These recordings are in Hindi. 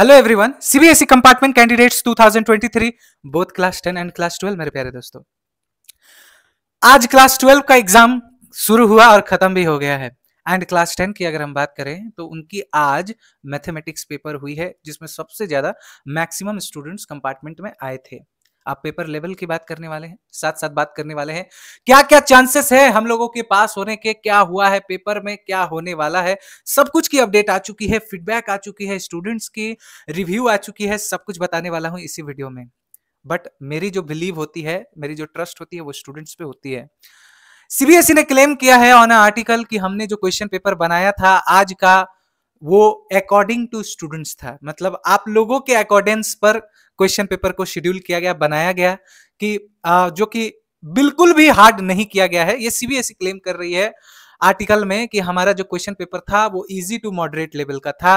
hello everyone CBSE compartment candidates 2023 both class 10 and class 12 मेरे प्यारे दोस्तों आज क्लास 12 का एग्जाम शुरू हुआ और खत्म भी हो गया है एंड क्लास 10 की अगर हम बात करें तो उनकी आज मैथमेटिक्स पेपर हुई है जिसमें सबसे ज्यादा मैक्सिमम स्टूडेंट्स कंपार्टमेंट में आए थे आप पेपर लेवल की बात करने वाले हैं साथ साथ बात करने वाले हैं क्या क्या चांसेस है हम लोगों के पास होने के क्या हुआ है पेपर में क्या होने वाला है सब कुछ की अपडेट आ चुकी है फीडबैक आ चुकी है स्टूडेंट्स की रिव्यू आ चुकी है सब कुछ बताने वाला हूँ इसी वीडियो में बट मेरी जो बिलीव होती है मेरी जो ट्रस्ट होती है वो स्टूडेंट्स पे होती है सीबीएसई e ने क्लेम किया है ऑन आर्टिकल कि हमने जो क्वेश्चन पेपर बनाया था आज का वो अकॉर्डिंग टू स्टूडेंट्स था मतलब आप लोगों के अकॉर्डेंस पर क्वेश्चन पेपर को शेड्यूल किया गया बनाया गया कि जो कि बिल्कुल भी हार्ड नहीं किया गया है ये सीबीएसई क्लेम e कर रही है आर्टिकल में कि हमारा जो क्वेश्चन पेपर था वो इजी टू मॉडरेट लेवल का था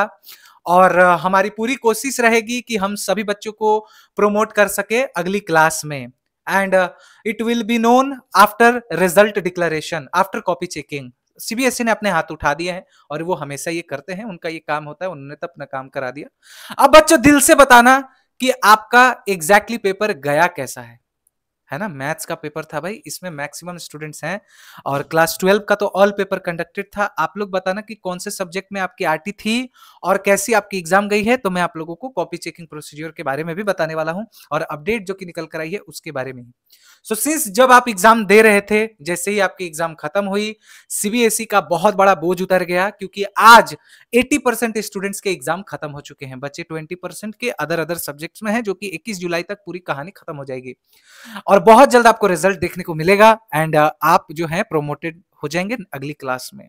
और हमारी पूरी कोशिश रहेगी कि हम सभी बच्चों को प्रोमोट कर सके अगली क्लास में and it will be known after result declaration after copy checking CBSE ने अपने हाथ उठा दिए हैं और वो हमेशा ये करते हैं उनका ये काम होता है उन्होंने तो अपना काम करा दिया अब बच्चों दिल से बताना कि आपका एग्जैक्टली exactly पेपर गया कैसा है है ना मैथ्स का पेपर था भाई इसमें मैक्सिमम स्टूडेंट्स हैं और क्लास ट्वेल्व का तो ऑल पेपर कंडक्टेड था आप लोग बताना कि कौन से सब्जेक्ट में आपकी आरटी थी और कैसी आपकी एग्जाम गई है तो मैं आप लोगों को कॉपी चेकिंग प्रोसीजियर के बारे में भी बताने वाला हूँ और अपडेट जो कि निकल कर आई है उसके बारे में सो so, सिंस जब आप एग्जाम दे रहे थे जैसे ही आपकी एग्जाम खत्म हुई सीबीएसई e का बहुत बड़ा बोझ उतर गया क्योंकि आज 80 परसेंट स्टूडेंट्स के एग्जाम खत्म हो चुके हैं बच्चे 20 परसेंट के अदर अदर सब्जेक्ट्स में हैं जो कि 21 जुलाई तक पूरी कहानी खत्म हो जाएगी और और बहुत जल्द आपको रिजल्ट देखने को मिलेगा एंड uh, आप जो है प्रोमोटेड हो जाएंगे अगली क्लास में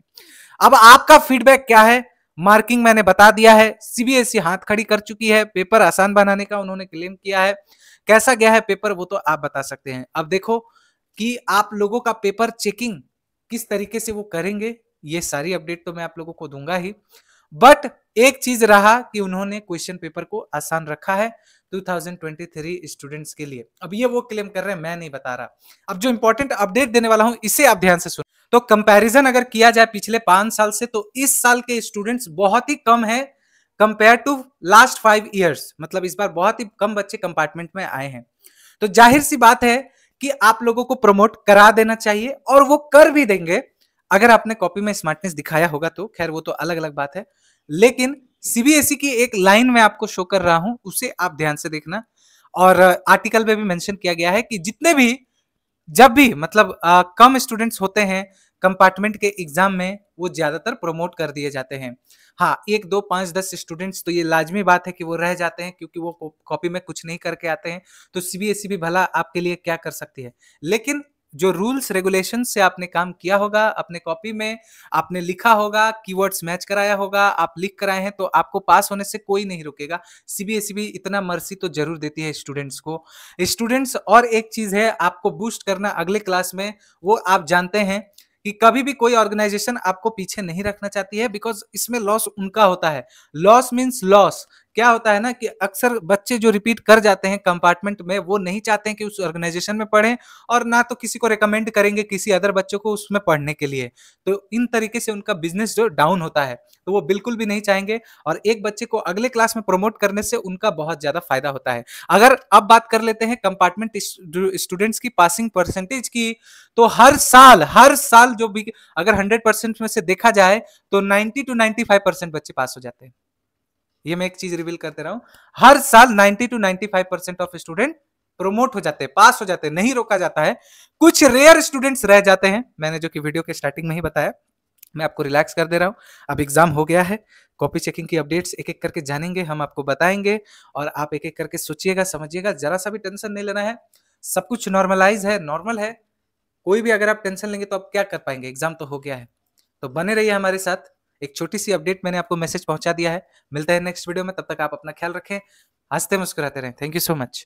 अब आपका फीडबैक क्या है मार्किंग मैंने बता दिया है सीबीएसई e हाथ खड़ी कर चुकी है पेपर आसान बनाने का उन्होंने क्लेम किया है कैसा गया है पेपर वो तो आप बता सकते हैं अब देखो कि आप लोगों का पेपर चेकिंग किस तरीके से वो करेंगे ये सारी अपडेट तो मैं आप लोगों को दूंगा ही बट एक चीज रहा कि उन्होंने क्वेश्चन पेपर को आसान रखा है 2023 स्टूडेंट्स के लिए अब ये वो क्लेम कर रहे हैं मैं नहीं बता रहा अब जो इंपॉर्टेंट अपडेट देने वाला हूं इसे आप ध्यान से सुन तो कंपैरिजन अगर किया जाए पिछले पांच साल से तो इस साल के स्टूडेंट्स बहुत ही कम है compare to last five years मतलब इस बार बहुत ही कम बच्चे कंपार्टमेंट में आए हैं तो जाहिर सी बात है कि आप लोगों को प्रमोट करा देना चाहिए और वो कर भी देंगे अगर आपने कॉपी में स्मार्टनेस दिखाया होगा तो खैर वो तो अलग अलग बात है लेकिन सीबीएसई e की एक लाइन में आपको शो कर रहा हूं उसे आप ध्यान से देखना और आर्टिकल में भी मेंशन किया गया है कि जितने भी जब भी मतलब आ, कम स्टूडेंट्स होते हैं कंपार्टमेंट के एग्जाम में वो ज्यादातर प्रमोट कर दिए जाते हैं हाँ एक दो पांच दस स्टूडेंट्स तो ये लाजमी बात है कि वो रह जाते हैं क्योंकि वो कॉपी में कुछ नहीं करके आते हैं तो सीबीएसई e भी भला आपके लिए क्या कर सकती है लेकिन जो रूल्स रेगुलेशन से आपने काम किया होगा अपने कॉपी में आपने लिखा होगा कीवर्ड्स मैच कराया होगा आप लिख कराए हैं तो आपको पास होने से कोई नहीं रुकेगा सीबीएसई भी इतना मर्सी तो जरूर देती है स्टूडेंट्स को स्टूडेंट्स और एक चीज है आपको बूस्ट करना अगले क्लास में वो आप जानते हैं कि कभी भी कोई ऑर्गेनाइजेशन आपको पीछे नहीं रखना चाहती है बिकॉज इसमें लॉस उनका होता है लॉस मीन्स लॉस क्या होता है ना कि अक्सर बच्चे जो रिपीट कर जाते हैं कंपार्टमेंट में वो नहीं चाहते हैं कि उस ऑर्गेनाइजेशन में पढ़ें और ना तो किसी को रिकमेंड करेंगे किसी अदर बच्चों को उसमें पढ़ने के लिए तो इन तरीके से उनका बिजनेस जो डाउन होता है तो वो बिल्कुल भी नहीं चाहेंगे और एक बच्चे को अगले क्लास में प्रमोट करने से उनका बहुत ज्यादा फायदा होता है अगर अब बात कर लेते हैं कंपार्टमेंट स्टूडेंट्स की पासिंग परसेंटेज की तो हर साल हर साल जो भी अगर हंड्रेड परसेंट में से देखा जाए तो ninety to ninety five percent बच्चे पास हो जाते हैं ये मैं एक चीज रिवील करते रहा हूं हर साल 90 to 95 percent of student promote हो जाते हैं पास हो जाते हैं नहीं रोका जाता है कुछ रेयर स्टूडेंट्स रह जाते हैं मैंने जो कि वीडियो के स्टार्टिंग में ही बताया मैं आपको रिलैक्स कर दे रहा हूं अब एग्जाम हो गया है कॉपी चेकिंग की अपडेट्स एक एक करके जानेंगे हम आपको बताएंगे और आप एक एक करके सोचिएगा समझिएगा जरा सा भी टेंशन नहीं लेना है सब कुछ नॉर्मलाइज है नॉर्मल है कोई भी अगर आप टेंशन लेंगे तो आप क्या कर पाएंगे एग्जाम तो हो गया है तो बने रहिए हमारे साथ एक छोटी सी अपडेट मैंने आपको मैसेज पहुंचा दिया है मिलते हैं नेक्स्ट वीडियो में तब तक आप अपना ख्याल रखें हंसते मुस्कुराते रहें थैंक यू सो मच